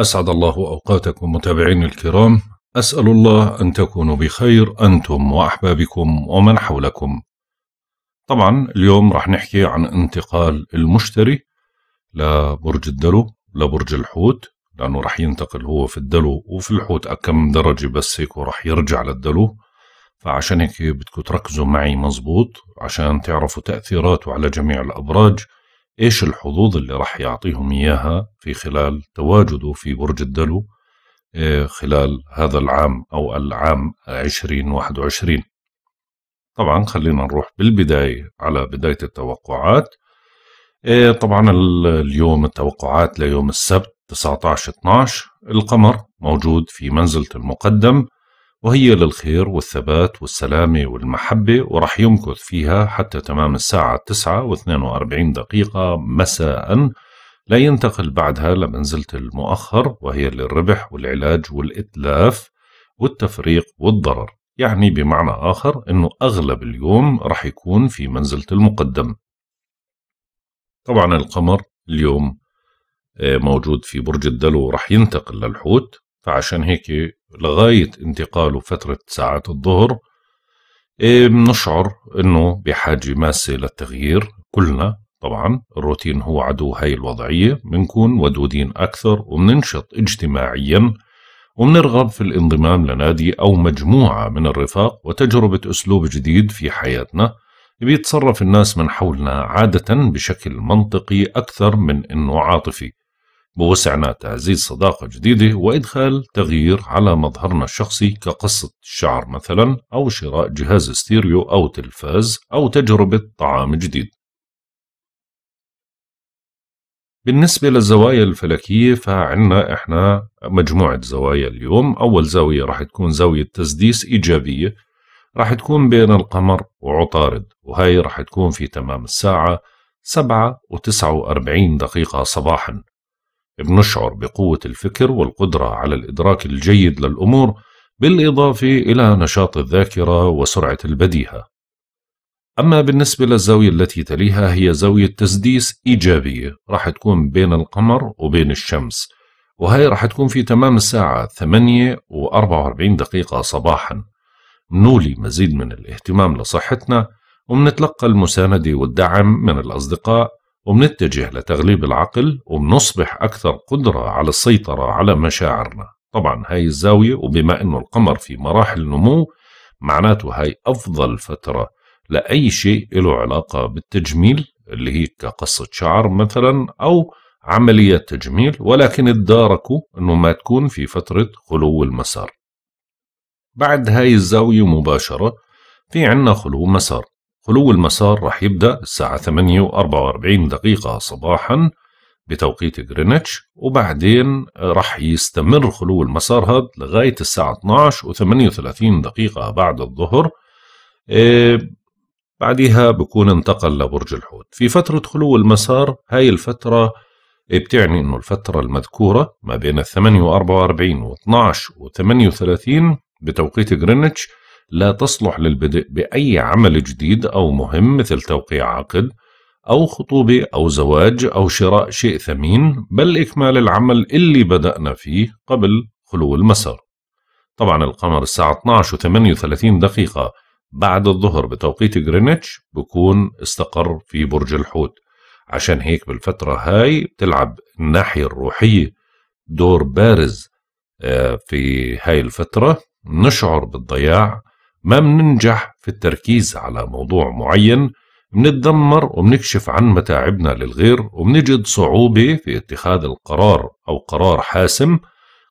أسعد الله أوقاتكم متابعين الكرام أسأل الله أن تكونوا بخير أنتم وأحبابكم ومن حولكم طبعا اليوم رح نحكي عن انتقال المشتري لبرج الدلو لبرج الحوت لأنه رح ينتقل هو في الدلو وفي الحوت أكم درجة بس هيك ورح يرجع للدلو فعشان هيك بدكم تركزوا معي مزبوط عشان تعرفوا تأثيراته على جميع الأبراج إيش الحظوظ اللي راح يعطيهم إياها في خلال تواجده في برج الدلو آه، خلال هذا العام أو العام 2021 طبعا خلينا نروح بالبداية على بداية التوقعات آه، طبعا اليوم التوقعات ليوم السبت 19 12 القمر موجود في منزلة المقدم وهي للخير والثبات والسلامة والمحبة ورح يمكث فيها حتى تمام الساعة 9 و42 دقيقة مساء لا ينتقل بعدها لمنزلة المؤخر وهي للربح والعلاج والإتلاف والتفريق والضرر يعني بمعنى آخر أنه أغلب اليوم رح يكون في منزلة المقدم طبعا القمر اليوم آه، موجود في برج الدلو رح ينتقل للحوت فعشان هيك لغاية انتقاله فترة ساعات الظهر إيه، بنشعر انه بحاجة ماسة للتغيير كلنا طبعا الروتين هو عدو هاي الوضعية بنكون ودودين أكثر وبننشط اجتماعيا وبنرغب في الانضمام لنادي أو مجموعة من الرفاق وتجربة أسلوب جديد في حياتنا بيتصرف الناس من حولنا عادة بشكل منطقي أكثر من أنه عاطفي بوسعنا تعزيز صداقة جديدة وإدخال تغيير على مظهرنا الشخصي كقصة الشعر مثلا أو شراء جهاز ستيريو أو تلفاز أو تجربة طعام جديد بالنسبة للزوايا الفلكية فعنا إحنا مجموعة زوايا اليوم أول زاوية راح تكون زاوية تسديس إيجابية راح تكون بين القمر وعطارد وهي راح تكون في تمام الساعة سبعة وتسعة وأربعين دقيقة صباحاً بنشعر بقوة الفكر والقدرة على الإدراك الجيد للأمور بالإضافة إلى نشاط الذاكرة وسرعة البديهة أما بالنسبة للزاوية التي تليها هي زاوية تسديس إيجابية راح تكون بين القمر وبين الشمس وهي راح تكون في تمام الساعة 8 و44 دقيقة صباحا نولي مزيد من الاهتمام لصحتنا ومنتلقى المساندة والدعم من الأصدقاء وبنتجه لتغليب العقل وبنصبح أكثر قدرة على السيطرة على مشاعرنا طبعا هاي الزاوية وبما أنه القمر في مراحل نمو معناته هاي أفضل فترة لأي شيء له علاقة بالتجميل اللي هي كقصة شعر مثلا أو عملية تجميل ولكن اداركوا أنه ما تكون في فترة خلو المسار بعد هاي الزاوية مباشرة في عنا خلو مسار خلو المسار راح يبدأ الساعة 8:44 دقيقة صباحا بتوقيت جرينتش وبعدين راح يستمر خلو المسار هذا لغاية الساعة 12 و38 دقيقة بعد الظهر إيه، بعدها بكون انتقل لبرج الحوت في فترة خلو المسار هاي الفترة بتعني انه الفترة المذكورة ما بين الثمانية واربعة واربعين واثناش وثمانية وثلاثين بتوقيت جرينتش لا تصلح للبدء بأي عمل جديد أو مهم مثل توقيع عقد أو خطوبة أو زواج أو شراء شيء ثمين بل إكمال العمل اللي بدأنا فيه قبل خلو المسار طبعا القمر الساعة 12 و 38 دقيقة بعد الظهر بتوقيت جرينتش بكون استقر في برج الحوت عشان هيك بالفترة هاي بتلعب الناحية الروحية دور بارز آه، في هاي الفترة نشعر بالضياع ما مننجح في التركيز على موضوع معين منتدمر ومنكشف عن متاعبنا للغير ومنجد صعوبة في اتخاذ القرار أو قرار حاسم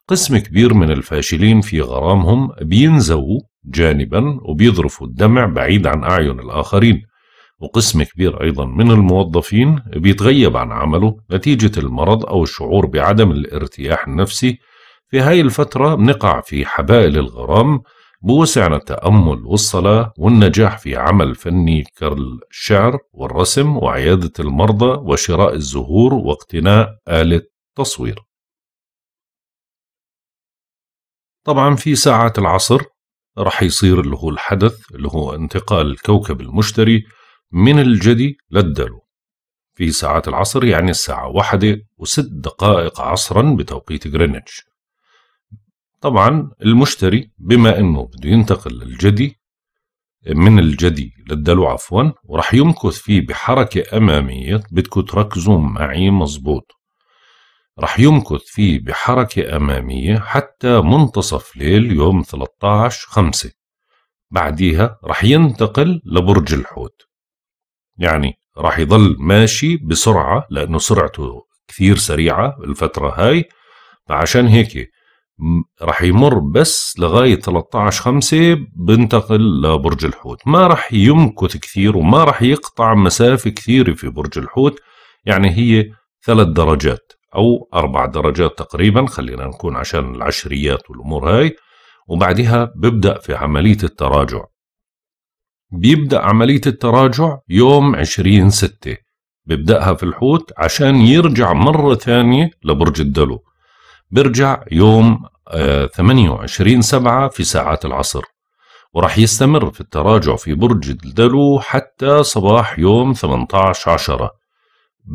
قسم كبير من الفاشلين في غرامهم بينزووا جانبا وبيظرفوا الدمع بعيد عن أعين الآخرين وقسم كبير أيضا من الموظفين بيتغيب عن عمله نتيجة المرض أو الشعور بعدم الارتياح النفسي في هاي الفترة بنقع في حبائل الغرام بوسعنا التأمل والصلاة والنجاح في عمل فني كالشعر والرسم وعيادة المرضى وشراء الزهور واقتناء آلة تصوير طبعا في ساعات العصر رح يصير اللي هو الحدث اللي هو انتقال كوكب المشتري من الجدي للدلو في ساعات العصر يعني الساعة واحدة وست دقائق عصرا بتوقيت غرينتش طبعا المشتري بما انه بده ينتقل للجدي من الجدي للدلو عفوا وراح يمكث فيه بحركة أمامية بدكم تركزوا معي مزبوط راح يمكث فيه بحركة أمامية حتى منتصف ليل يوم 13 5 بعديها راح ينتقل لبرج الحوت يعني راح يضل ماشي بسرعة لأنه سرعته كثير سريعة الفترة هاي فعشان هيك راح يمر بس لغاية 13 5 بنتقل لبرج الحوت ما راح يمكث كثير وما راح يقطع مسافة كثيرة في برج الحوت يعني هي ثلاث درجات أو أربع درجات تقريبا خلينا نكون عشان العشريات والأمور هاي وبعدها ببدأ في عملية التراجع بيبدأ عملية التراجع يوم 20 ستة بيبدأها في الحوت عشان يرجع مرة ثانية لبرج الدلو بيرجع يوم 28 آه، سبعة في ساعات العصر ورح يستمر في التراجع في برج الدلو حتى صباح يوم 18 عشرة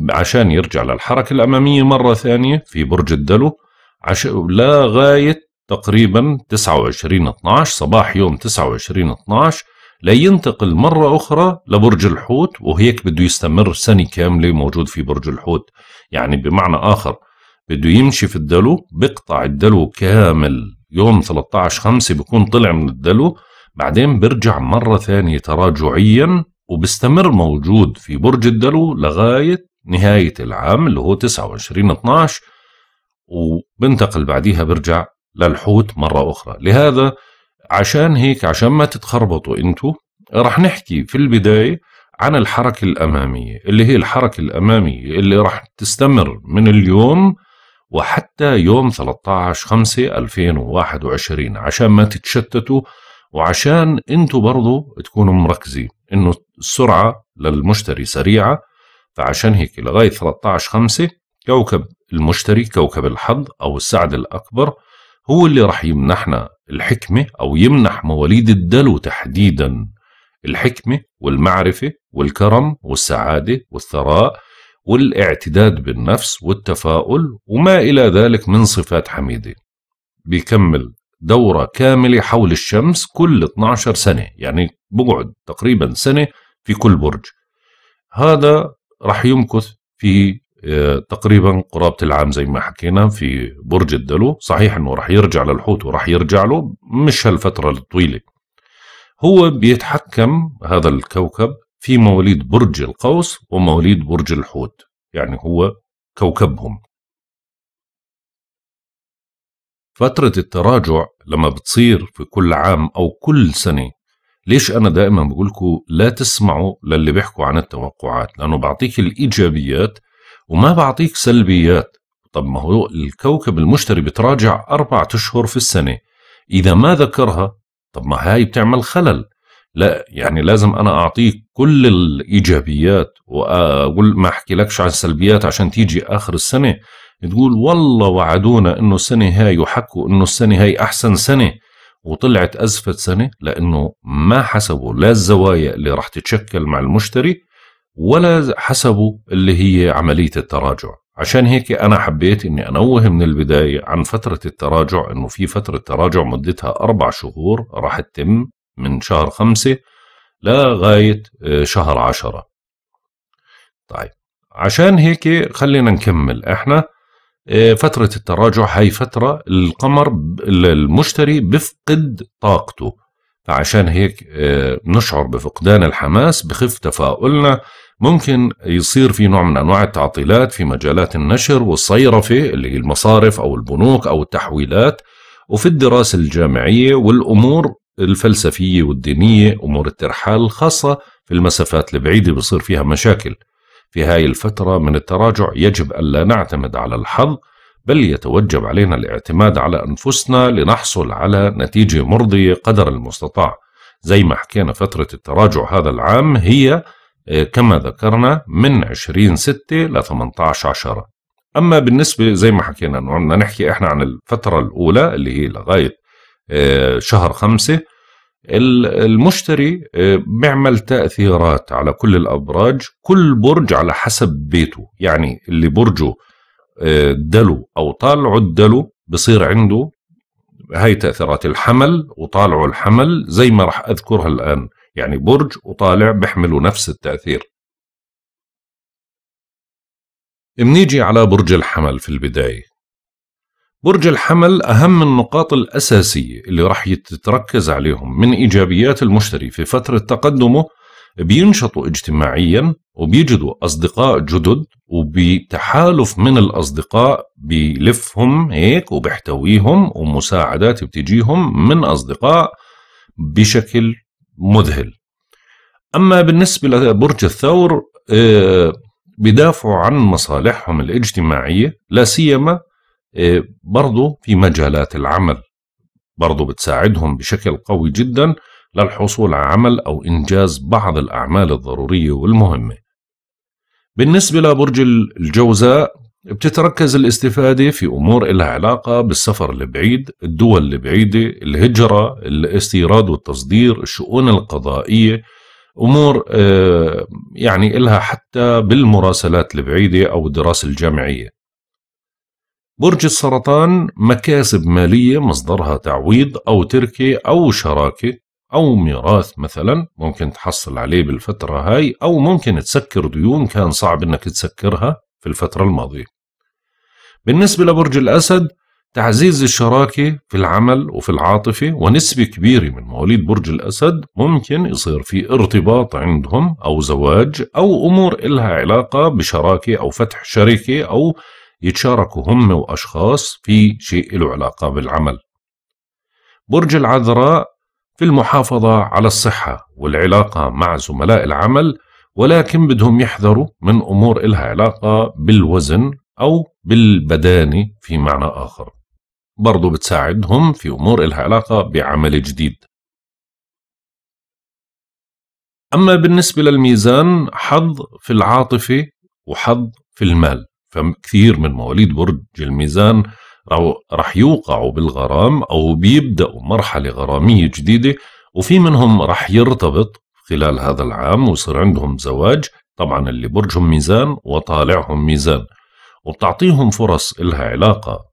عشان يرجع للحركة الأمامية مرة ثانية في برج الدلو عش... لغاية تقريبا 29 12 صباح يوم 29 12 لينتقل مرة أخرى لبرج الحوت وهيك بده يستمر سنة كاملة موجود في برج الحوت يعني بمعنى آخر بده يمشي في الدلو بيقطع الدلو كامل يوم 13 5 بيكون طلع من الدلو بعدين بيرجع مرة ثانية تراجعيا وبيستمر موجود في برج الدلو لغاية نهاية العام اللي هو 29 12 وبنتقل بعديها برجع للحوت مرة أخرى لهذا عشان هيك عشان ما تتخربطوا انتوا رح نحكي في البداية عن الحركة الأمامية اللي هي الحركة الأمامية اللي رح تستمر من اليوم وحتى يوم 13/5/2021 عشان ما تتشتتوا وعشان انتوا برضو تكونوا مركزين انه السرعة للمشتري سريعة فعشان هيك لغاية 13/5 كوكب المشتري كوكب الحظ أو السعد الأكبر هو اللي راح يمنحنا الحكمة أو يمنح مواليد الدلو تحديدا الحكمة والمعرفة والكرم والسعادة والثراء والاعتداد بالنفس والتفاؤل وما إلى ذلك من صفات حميدة بيكمل دورة كاملة حول الشمس كل 12 سنة يعني بقعد تقريبا سنة في كل برج هذا راح يمكث في آه، تقريبا قرابة العام زي ما حكينا في برج الدلو صحيح انه راح يرجع للحوت وراح يرجع له مش هالفترة الطويلة هو بيتحكم هذا الكوكب في مواليد برج القوس ومواليد برج الحوت يعني هو كوكبهم فترة التراجع لما بتصير في كل عام أو كل سنة ليش أنا دائما بقولكم لا تسمعوا للي بيحكوا عن التوقعات لأنه بعطيك الإيجابيات وما بعطيك سلبيات طب ما هو الكوكب المشتري بتراجع أربعة أشهر في السنة إذا ما ذكرها طب ما هاي بتعمل خلل لا يعني لازم انا اعطيك كل الايجابيات واقول ما احكي لكش عن السلبيات عشان تيجي اخر السنه تقول والله وعدونا انه السنه هاي وحكوا انه السنه هاي احسن سنه وطلعت ازفت سنه لانه ما حسبوا لا الزوايا اللي راح تتشكل مع المشتري ولا حسبوا اللي هي عمليه التراجع عشان هيك انا حبيت اني انوه من البدايه عن فتره التراجع انه في فتره تراجع مدتها اربع شهور راح تتم من شهر خمسة لغاية آه، شهر عشرة طيب عشان هيك خلينا نكمل احنا آه، فترة التراجع هي فترة القمر المشتري بفقد طاقته فعشان هيك آه، نشعر بفقدان الحماس بخف تفاؤلنا ممكن يصير في نوع من انواع التعطيلات في مجالات النشر والصيرفه اللي هي المصارف او البنوك او التحويلات وفي الدراسه الجامعيه والامور الفلسفية والدينية أمور الترحال الخاصة في المسافات البعيدة بصير فيها مشاكل في هاي الفترة من التراجع يجب ألا نعتمد على الحظ بل يتوجب علينا الاعتماد على أنفسنا لنحصل على نتيجة مرضية قدر المستطاع زي ما حكينا فترة التراجع هذا العام هي آه، كما ذكرنا من 20 6 ل 18 10 أما بالنسبة زي ما حكينا أنه نحكي إحنا عن الفترة الأولى اللي هي لغاية آه، شهر خمسة المشتري آه، بيعمل تأثيرات على كل الأبراج كل برج على حسب بيته يعني اللي برجه آه، دلو أو طالعه الدلو بصير عنده هاي تأثيرات الحمل وطالعه الحمل زي ما راح أذكرها الآن يعني برج وطالع بيحملوا نفس التأثير منيجي على برج الحمل في البداية برج الحمل أهم النقاط الأساسية اللي راح يتركز عليهم من إيجابيات المشتري في فترة تقدمه بينشطوا اجتماعيا وبيجدوا أصدقاء جدد وبتحالف من الأصدقاء بيلفهم هيك وبيحتويهم ومساعدات بتجيهم من أصدقاء بشكل مذهل أما بالنسبة لبرج الثور آه، بدافعوا عن مصالحهم الاجتماعية لا سيما إيه، برضو في مجالات العمل برضو بتساعدهم بشكل قوي جدا للحصول على عمل أو إنجاز بعض الأعمال الضرورية والمهمة بالنسبة لبرج الجوزاء بتتركز الاستفادة في أمور إلها علاقة بالسفر البعيد الدول البعيدة الهجرة الاستيراد والتصدير الشؤون القضائية أمور إيه، يعني إلها حتى بالمراسلات البعيدة أو الدراسة الجامعية برج السرطان مكاسب مالية مصدرها تعويض أو تركة أو شراكة أو ميراث مثلا ممكن تحصل عليه بالفترة هاي أو ممكن تسكر ديون كان صعب أنك تسكرها في الفترة الماضية بالنسبة لبرج الأسد تعزيز الشراكة في العمل وفي العاطفة ونسبة كبيرة من مواليد برج الأسد ممكن يصير في ارتباط عندهم أو زواج أو أمور إلها علاقة بشراكة أو فتح شركة أو يتشاركوا هم وأشخاص في شيء له علاقة بالعمل برج العذراء في المحافظة على الصحة والعلاقة مع زملاء العمل ولكن بدهم يحذروا من أمور إلها علاقة بالوزن أو بالبدانة في معنى آخر برضو بتساعدهم في أمور إلها علاقة بعمل جديد أما بالنسبة للميزان حظ في العاطفة وحظ في المال فكثير من مواليد برج الميزان راح يوقعوا بالغرام أو بيبدأوا مرحلة غرامية جديدة وفي منهم راح يرتبط خلال هذا العام ويصير عندهم زواج طبعا اللي برجهم ميزان وطالعهم ميزان وبتعطيهم فرص إلها علاقة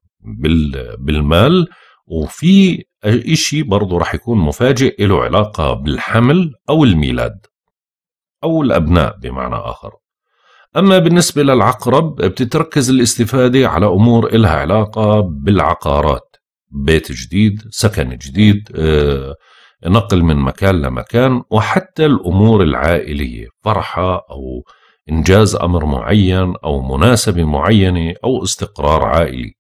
بالمال وفي إشي برضه رح يكون مفاجئ له علاقة بالحمل أو الميلاد أو الأبناء بمعنى آخر أما بالنسبة للعقرب بتتركز الاستفادة على أمور إلها علاقة بالعقارات بيت جديد سكن جديد آه، نقل من مكان لمكان وحتى الأمور العائلية فرحة أو إنجاز أمر معين أو مناسبة معينة أو استقرار عائلي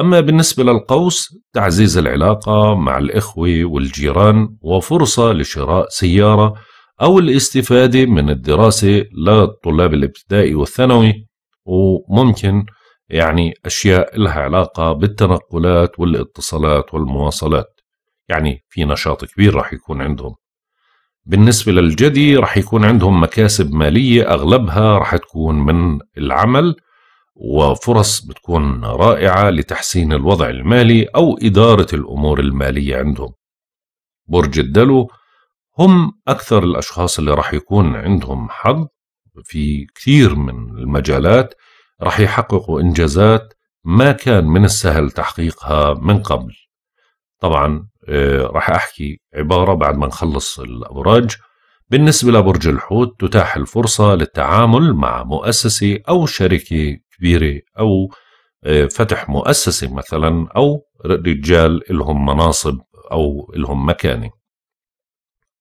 أما بالنسبة للقوس تعزيز العلاقة مع الإخوة والجيران وفرصة لشراء سيارة أو الاستفادة من الدراسة للطلاب الابتدائي والثانوي وممكن يعني أشياء لها علاقة بالتنقلات والاتصالات والمواصلات يعني في نشاط كبير راح يكون عندهم بالنسبة للجدي راح يكون عندهم مكاسب مالية أغلبها راح تكون من العمل وفرص بتكون رائعة لتحسين الوضع المالي أو إدارة الأمور المالية عندهم برج الدلو هم أكثر الأشخاص اللي راح يكون عندهم حظ في كثير من المجالات راح يحققوا إنجازات ما كان من السهل تحقيقها من قبل طبعا آه، راح أحكي عبارة بعد ما نخلص الأبراج بالنسبة لبرج الحوت تتاح الفرصة للتعامل مع مؤسسة أو شركة كبيرة أو آه، فتح مؤسسة مثلا أو رجال لهم مناصب أو لهم مكانة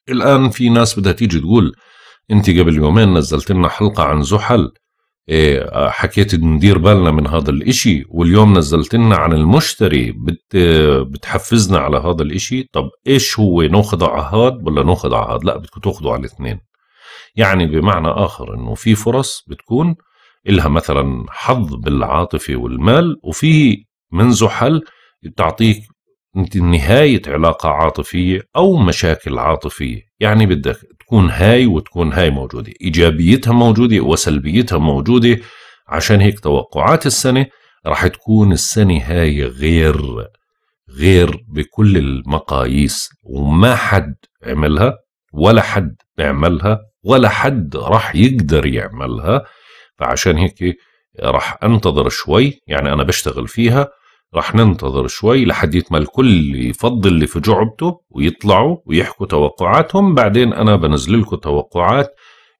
الآن في ناس بدها تيجي تقول أنت قبل يومين نزلت لنا حلقة عن زحل إيه حكيت ندير بالنا من هذا الإشي واليوم نزلت لنا عن المشتري بت بتحفزنا على هذا الإشي طب إيش هو نأخذه على هذا ولا نأخذه على هذا لا بدكم تاخذوا على الاثنين يعني بمعنى آخر إنه في فرص بتكون إلها مثلا حظ بالعاطفة والمال وفي من زحل بتعطيك نهاية علاقة عاطفية أو مشاكل عاطفية يعني بدك تكون هاي وتكون هاي موجودة إيجابيتها موجودة وسلبيتها موجودة عشان هيك توقعات السنة راح تكون السنة هاي غير غير بكل المقاييس وما حد عملها ولا حد بيعملها ولا حد راح يقدر يعملها فعشان هيك راح انتظر شوي يعني انا بشتغل فيها رح ننتظر شوي لحديت ما الكل يفضل اللي في جعبته ويطلعوا ويحكوا توقعاتهم بعدين أنا بنزل لكم توقعات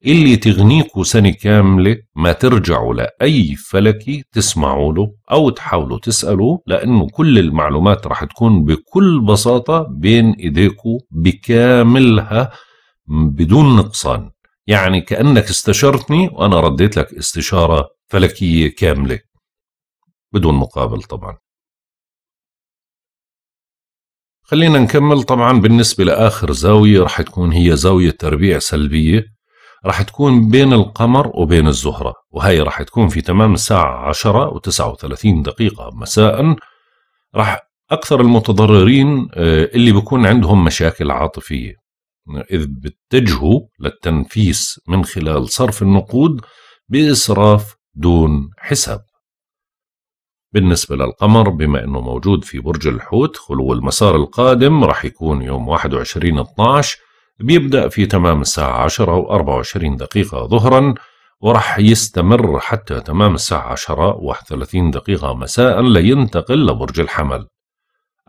اللي تغنيكوا سنة كاملة ما ترجعوا لأي فلكي تسمعوا له أو تحاولوا تسألوا لأنه كل المعلومات رح تكون بكل بساطة بين إيديكوا بكاملها بدون نقصان يعني كأنك استشرتني وأنا رديت لك استشارة فلكية كاملة بدون مقابل طبعا خلينا نكمل طبعا بالنسبة لآخر زاوية رح تكون هي زاوية تربيع سلبية رح تكون بين القمر وبين الزهرة وهي رح تكون في تمام الساعة 10 و 39 دقيقة مساء رح أكثر المتضررين آه، اللي بكون عندهم مشاكل عاطفية إذ بتجهوا للتنفيس من خلال صرف النقود بإسراف دون حساب بالنسبة للقمر بما أنه موجود في برج الحوت خلو المسار القادم رح يكون يوم 21 12 بيبدأ في تمام الساعة 10 و 24 دقيقة ظهرا ورح يستمر حتى تمام الساعة 10 و 31 دقيقة مساء لينتقل لبرج الحمل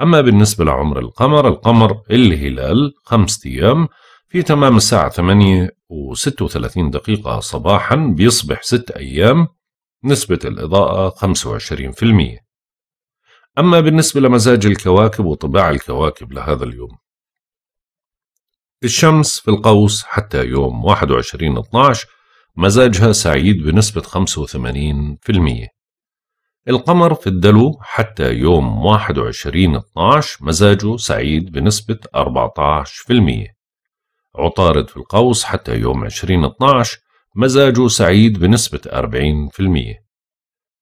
أما بالنسبة لعمر القمر القمر الهلال خمس أيام في تمام الساعة 8 و 36 دقيقة صباحا بيصبح 6 أيام نسبة الإضاءة 25% أما بالنسبة لمزاج الكواكب وطباع الكواكب لهذا اليوم الشمس في القوس حتى يوم 21 12 مزاجها سعيد بنسبة 85% القمر في الدلو حتى يوم 21 12 مزاجه سعيد بنسبة 14% عطارد في القوس حتى يوم 20 12 مزاجه سعيد بنسبة 40%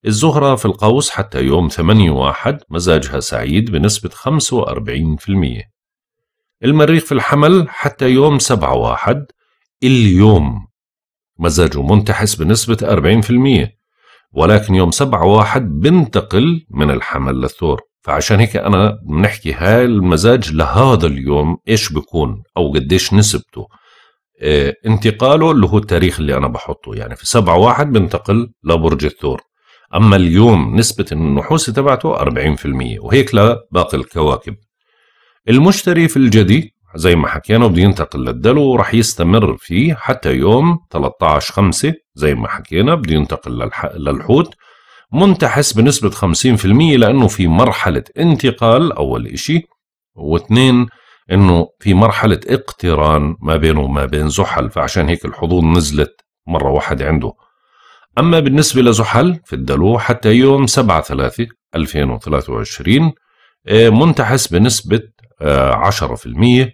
الزهرة في القوس حتى يوم 8/1 مزاجها سعيد بنسبة 45% المريخ في الحمل حتى يوم 7/1 اليوم مزاجه منتحس بنسبة 40% ولكن يوم 7/1 بنتقل من الحمل للثور فعشان هيك أنا بنحكي هاي المزاج لهذا اليوم إيش بكون أو قديش نسبته آه، انتقاله اللي هو التاريخ اللي انا بحطه يعني في 7 1 بنتقل لبرج الثور اما اليوم نسبه النحوس تبعته 40% وهيك لباقي الكواكب المشتري في الجدي زي ما حكينا بده ينتقل للدلو وراح يستمر فيه حتى يوم 13 5 زي ما حكينا بده ينتقل للحوت منتحس بنسبة 50% لأنه في مرحلة انتقال أول إشي واثنين انه في مرحله اقتران ما بينه وما بين زحل فعشان هيك الحظوظ نزلت مره واحده عنده اما بالنسبه لزحل في الدلو حتى يوم 7 3 2023 منتحس بنسبه 10% آه،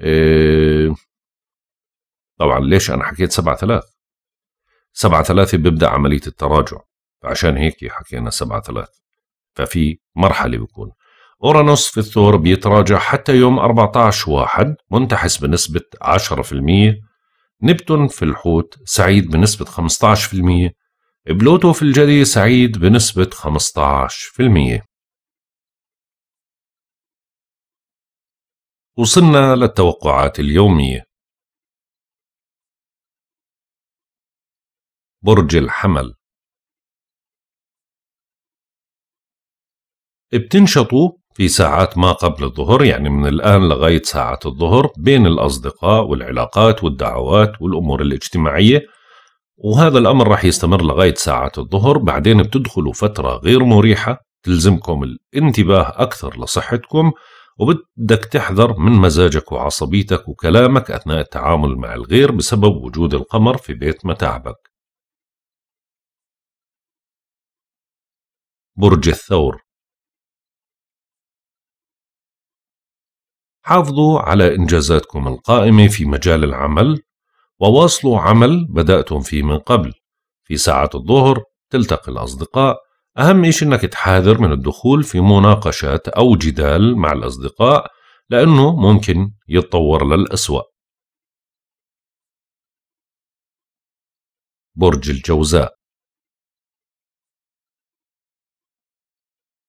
آه، طبعا ليش انا حكيت 7 3 7 3 بيبدا عمليه التراجع فعشان هيك حكينا 7 3 ففي مرحله بيكون أورانوس في الثور بيتراجع حتى يوم 14 واحد منتحس بنسبة 10% نبتون في الحوت سعيد بنسبة 15% بلوتو في الجدي سعيد بنسبة 15% وصلنا للتوقعات اليومية برج الحمل بتنشطوا في ساعات ما قبل الظهر يعني من الآن لغاية ساعة الظهر بين الأصدقاء والعلاقات والدعوات والأمور الاجتماعية وهذا الأمر راح يستمر لغاية ساعة الظهر بعدين بتدخلوا فترة غير مريحة تلزمكم الانتباه أكثر لصحتكم وبدك تحذر من مزاجك وعصبيتك وكلامك أثناء التعامل مع الغير بسبب وجود القمر في بيت متاعبك برج الثور حافظوا على إنجازاتكم القائمة في مجال العمل وواصلوا عمل بدأتم فيه من قبل في ساعة الظهر تلتقي الأصدقاء أهم شيء أنك تحاذر من الدخول في مناقشات أو جدال مع الأصدقاء لأنه ممكن يتطور للأسوأ برج الجوزاء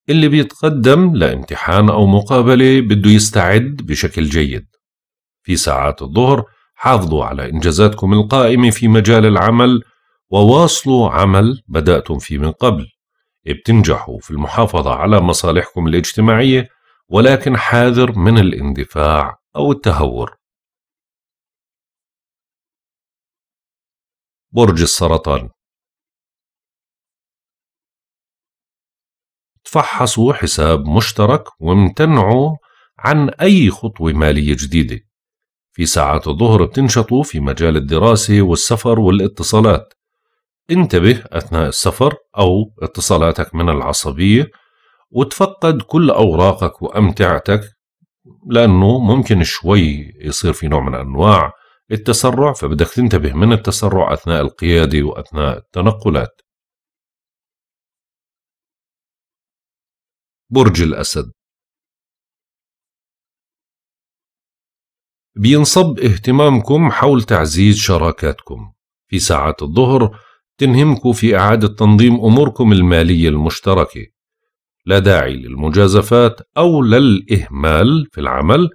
اللي بيتقدم لامتحان أو مقابلة بده يستعد بشكل جيد في ساعات الظهر حافظوا على إنجازاتكم القائمة في مجال العمل وواصلوا عمل بدأتم فيه من قبل بتنجحوا في المحافظة على مصالحكم الاجتماعية ولكن حاذر من الاندفاع أو التهور برج السرطان فحصوا حساب مشترك وامتنعوا عن أي خطوة مالية جديدة في ساعات الظهر بتنشطوا في مجال الدراسة والسفر والاتصالات انتبه أثناء السفر أو اتصالاتك من العصبية وتفقد كل أوراقك وأمتعتك لأنه ممكن شوي يصير في نوع من أنواع التسرع فبدك تنتبه من التسرع أثناء القيادة وأثناء التنقلات برج الأسد بينصب اهتمامكم حول تعزيز شراكاتكم في ساعات الظهر تنهمكم في إعادة تنظيم أموركم المالية المشتركة لا داعي للمجازفات أو للإهمال في العمل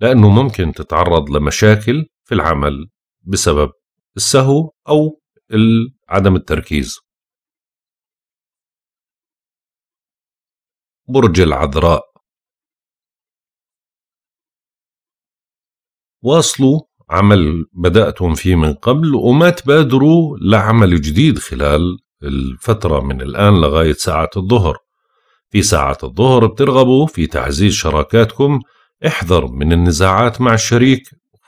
لأنه ممكن تتعرض لمشاكل في العمل بسبب السهو أو عدم التركيز برج العذراء واصلوا عمل بدأتم فيه من قبل وما تبادروا لعمل جديد خلال الفترة من الآن لغاية ساعة الظهر في ساعة الظهر بترغبوا في تعزيز شراكاتكم احذر من النزاعات مع الشريك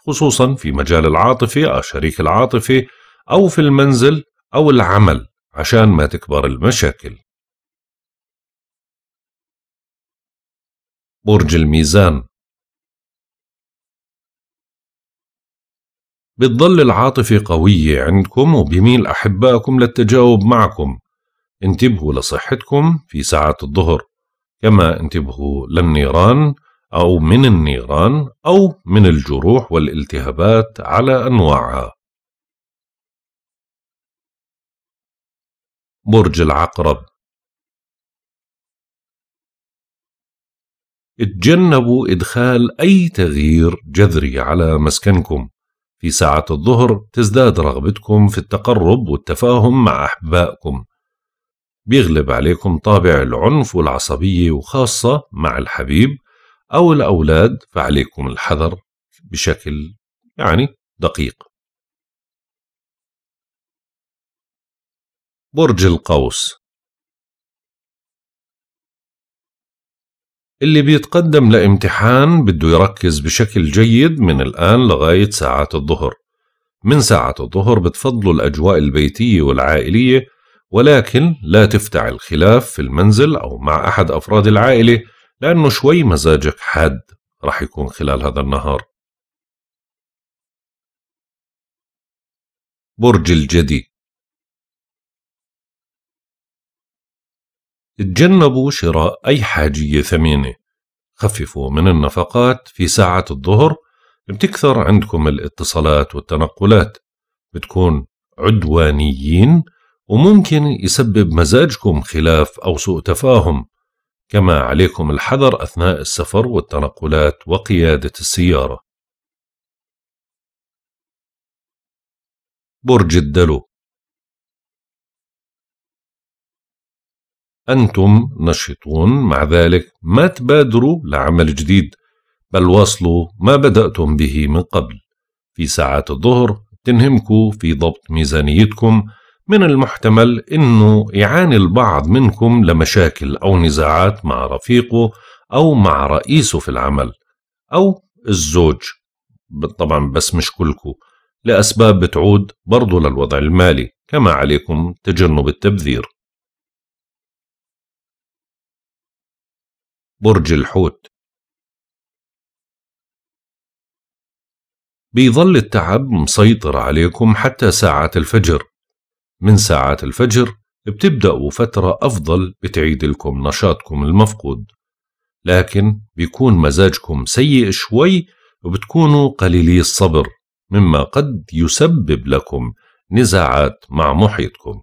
خصوصا في مجال العاطفة أو شريك العاطفي أو في المنزل أو العمل عشان ما تكبر المشاكل برج الميزان بتضل العاطفة قوية عندكم وبميل أحبائكم للتجاوب معكم انتبهوا لصحتكم في ساعات الظهر كما انتبهوا للنيران أو من النيران أو من الجروح والالتهابات على أنواعها برج العقرب اتجنبوا إدخال أي تغيير جذري على مسكنكم في ساعة الظهر تزداد رغبتكم في التقرب والتفاهم مع أحبائكم بيغلب عليكم طابع العنف والعصبية وخاصة مع الحبيب أو الأولاد فعليكم الحذر بشكل يعني دقيق برج القوس اللي بيتقدم لامتحان بده يركز بشكل جيد من الآن لغاية ساعات الظهر من ساعة الظهر بتفضلوا الأجواء البيتية والعائلية ولكن لا تفتع الخلاف في المنزل أو مع أحد أفراد العائلة لأنه شوي مزاجك حاد رح يكون خلال هذا النهار برج الجدي تجنبوا شراء أي حاجية ثمينة خففوا من النفقات في ساعة الظهر بتكثر عندكم الاتصالات والتنقلات بتكون عدوانيين وممكن يسبب مزاجكم خلاف أو سوء تفاهم كما عليكم الحذر أثناء السفر والتنقلات وقيادة السيارة برج الدلو أنتم نشطون مع ذلك ما تبادروا لعمل جديد بل واصلوا ما بدأتم به من قبل في ساعات الظهر تنهمكوا في ضبط ميزانيتكم من المحتمل أنه يعاني البعض منكم لمشاكل أو نزاعات مع رفيقه أو مع رئيسه في العمل أو الزوج طبعا بس مش كلكم لأسباب بتعود برضو للوضع المالي كما عليكم تجنب التبذير برج الحوت بيظل التعب مسيطر عليكم حتى ساعات الفجر من ساعات الفجر بتبدأوا فترة أفضل بتعيد لكم نشاطكم المفقود لكن بيكون مزاجكم سيء شوي وبتكونوا قليلي الصبر مما قد يسبب لكم نزاعات مع محيطكم